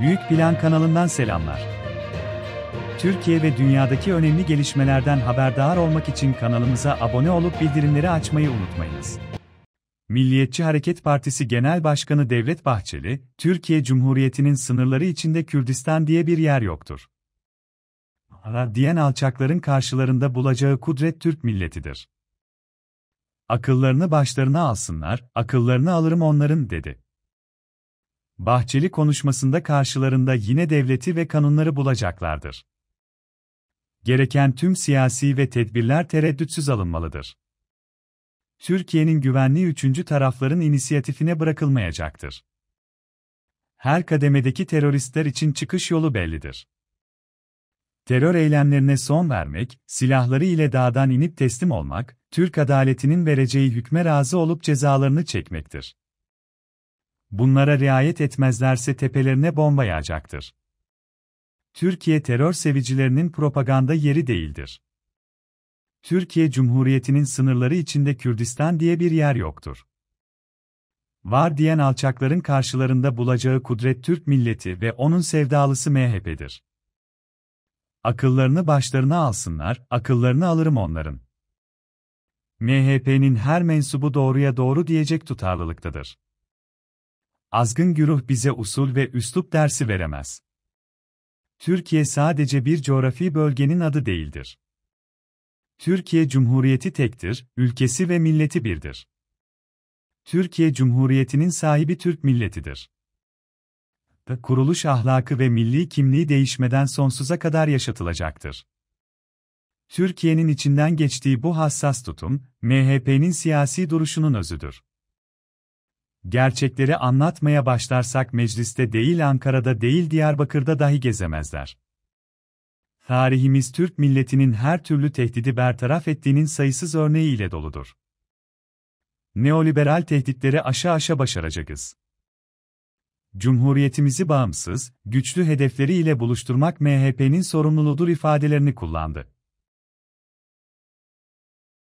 Büyük Plan kanalından selamlar. Türkiye ve dünyadaki önemli gelişmelerden haberdar olmak için kanalımıza abone olup bildirimleri açmayı unutmayınız. Milliyetçi Hareket Partisi Genel Başkanı Devlet Bahçeli, Türkiye Cumhuriyeti'nin sınırları içinde Kürdistan diye bir yer yoktur. Ara diyen alçakların karşılarında bulacağı kudret Türk milletidir. Akıllarını başlarına alsınlar, akıllarını alırım onların dedi. Bahçeli konuşmasında karşılarında yine devleti ve kanunları bulacaklardır. Gereken tüm siyasi ve tedbirler tereddütsüz alınmalıdır. Türkiye'nin güvenliği üçüncü tarafların inisiyatifine bırakılmayacaktır. Her kademedeki teröristler için çıkış yolu bellidir. Terör eylemlerine son vermek, silahları ile dağdan inip teslim olmak, Türk adaletinin vereceği hükme razı olup cezalarını çekmektir bunlara riayet etmezlerse tepelerine bomba yağacaktır. Türkiye terör sevicilerinin propaganda yeri değildir. Türkiye Cumhuriyeti'nin sınırları içinde Kürdistan diye bir yer yoktur. Var diyen alçakların karşılarında bulacağı kudret Türk milleti ve onun sevdalısı MHP'dir. Akıllarını başlarına alsınlar, akıllarını alırım onların. MHP'nin her mensubu doğruya doğru diyecek tutarlılıktadır azgın güruh bize usul ve üslup dersi veremez. Türkiye sadece bir coğrafi bölgenin adı değildir. Türkiye Cumhuriyeti tektir, ülkesi ve milleti birdir. Türkiye Cumhuriyeti'nin sahibi Türk milletidir. Kuruluş ahlakı ve milli kimliği değişmeden sonsuza kadar yaşatılacaktır. Türkiye'nin içinden geçtiği bu hassas tutum, MHP'nin siyasi duruşunun özüdür. Gerçekleri anlatmaya başlarsak mecliste değil Ankara'da değil Diyarbakır'da dahi gezemezler. Tarihimiz Türk milletinin her türlü tehdidi bertaraf ettiğinin sayısız örneği ile doludur. Neoliberal tehditleri aşağı aşağı başaracağız. Cumhuriyetimizi bağımsız, güçlü hedefleri ile buluşturmak MHP'nin sorumluluğudur ifadelerini kullandı.